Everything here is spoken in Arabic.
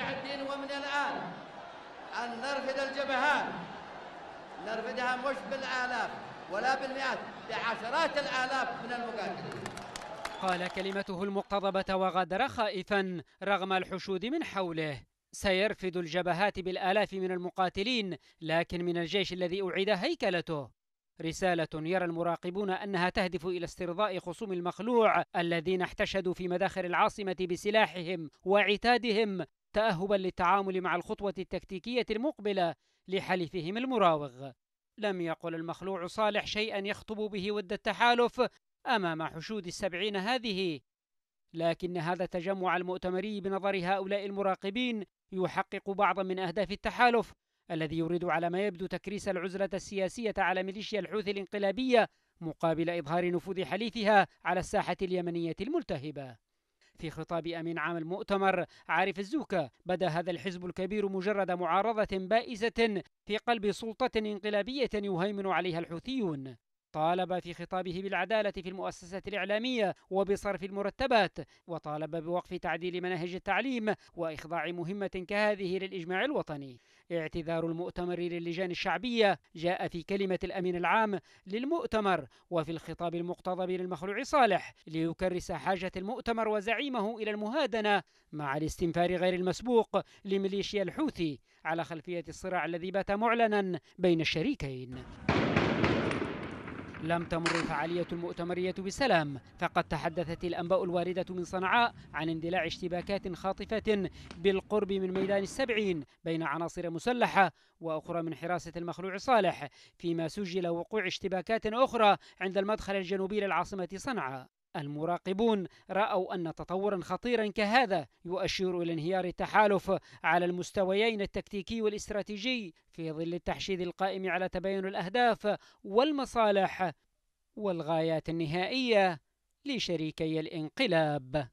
الدين ومن الآن أن نرفد الجبهات نرفدها مش بالآلاف ولا بالمئات بعشرات الآلاف من المقاتلين قال كلمته المقتضبة وغادر خائفا رغم الحشود من حوله سيرفد الجبهات بالآلاف من المقاتلين لكن من الجيش الذي أعيد هيكلته رسالة يرى المراقبون أنها تهدف إلى استرضاء خصوم المخلوع الذين احتشدوا في مداخل العاصمة بسلاحهم وعتادهم تأهبا للتعامل مع الخطوة التكتيكية المقبلة لحليفهم المراوغ لم يقل المخلوع صالح شيئا يخطب به ود التحالف أمام حشود السبعين هذه لكن هذا التجمع المؤتمري بنظر هؤلاء المراقبين يحقق بعضا من أهداف التحالف الذي يريد على ما يبدو تكريس العزلة السياسية على ميليشيا الحوثي الانقلابية مقابل إظهار نفوذ حليفها على الساحة اليمنية الملتهبة في خطاب أمين عام المؤتمر عارف الزوكا بدا هذا الحزب الكبير مجرد معارضة بائسة في قلب سلطة انقلابية يهيمن عليها الحوثيون طالب في خطابه بالعدالة في المؤسسات الإعلامية وبصرف المرتبات وطالب بوقف تعديل مناهج التعليم وإخضاع مهمة كهذه للإجماع الوطني اعتذار المؤتمر للجان الشعبية جاء في كلمة الأمين العام للمؤتمر وفي الخطاب المقتضب للمخلوع صالح ليكرس حاجة المؤتمر وزعيمه إلى المهادنة مع الاستنفار غير المسبوق لميليشيا الحوثي على خلفية الصراع الذي بات معلنا بين الشريكين لم تمر الفعالية المؤتمرية بسلام فقد تحدثت الأنباء الواردة من صنعاء عن اندلاع اشتباكات خاطفة بالقرب من ميدان السبعين بين عناصر مسلحة وأخرى من حراسة المخلوع صالح فيما سجل وقوع اشتباكات أخرى عند المدخل الجنوبي للعاصمة صنعاء المراقبون رأوا أن تطورا خطيرا كهذا يؤشر إلى انهيار التحالف على المستويين التكتيكي والاستراتيجي في ظل التحشيد القائم على تباين الأهداف والمصالح والغايات النهائية لشريكي الانقلاب